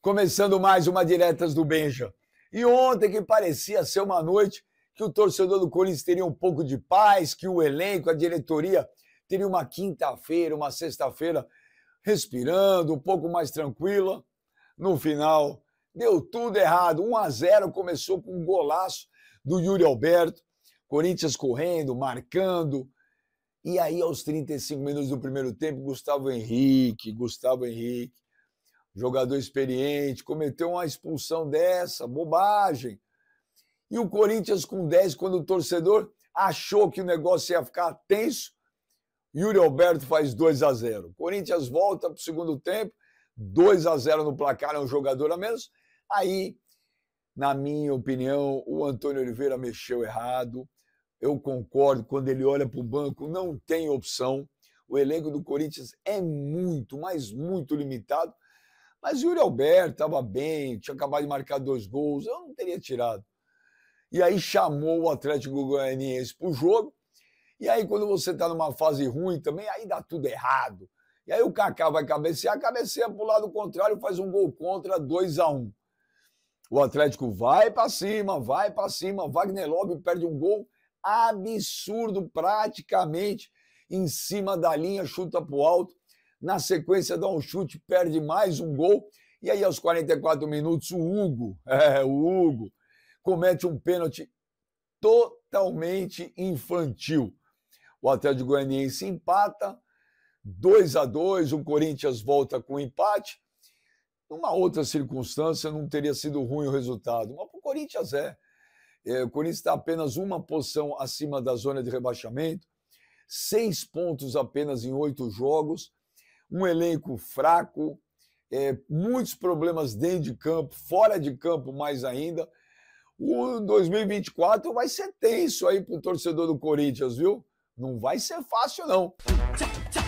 Começando mais uma Diretas do Benja. E ontem que parecia ser uma noite que o torcedor do Corinthians teria um pouco de paz, que o elenco, a diretoria teria uma quinta-feira, uma sexta-feira respirando, um pouco mais tranquila. No final, deu tudo errado. 1 a 0 começou com um golaço do Yuri Alberto. Corinthians correndo, marcando. E aí, aos 35 minutos do primeiro tempo, Gustavo Henrique, Gustavo Henrique jogador experiente, cometeu uma expulsão dessa, bobagem. E o Corinthians com 10, quando o torcedor achou que o negócio ia ficar tenso, Yuri Alberto faz 2 a 0. Corinthians volta para o segundo tempo, 2 a 0 no placar, é um jogador a menos. Aí, na minha opinião, o Antônio Oliveira mexeu errado. Eu concordo, quando ele olha para o banco, não tem opção. O elenco do Corinthians é muito, mas muito limitado. Mas Yuri Alberto estava bem, tinha acabado de marcar dois gols, eu não teria tirado. E aí chamou o Atlético Goianiense para o jogo. E aí, quando você está numa fase ruim também, aí dá tudo errado. E aí o Kaká vai cabecear, cabeceia para o lado contrário, faz um gol contra 2 a 1 um. O Atlético vai para cima, vai para cima. Wagner Love perde um gol absurdo, praticamente em cima da linha, chuta para o alto na sequência dá um chute, perde mais um gol, e aí aos 44 minutos o Hugo, é, o Hugo, comete um pênalti totalmente infantil. O Atlético Goianiense empata, 2 a 2 o Corinthians volta com empate. Numa outra circunstância, não teria sido ruim o resultado, mas para o Corinthians é. é o Corinthians está apenas uma posição acima da zona de rebaixamento, seis pontos apenas em oito jogos, um elenco fraco, é, muitos problemas dentro de campo, fora de campo mais ainda. O 2024 vai ser tenso aí para o torcedor do Corinthians, viu? Não vai ser fácil, não. Tchau, tchau.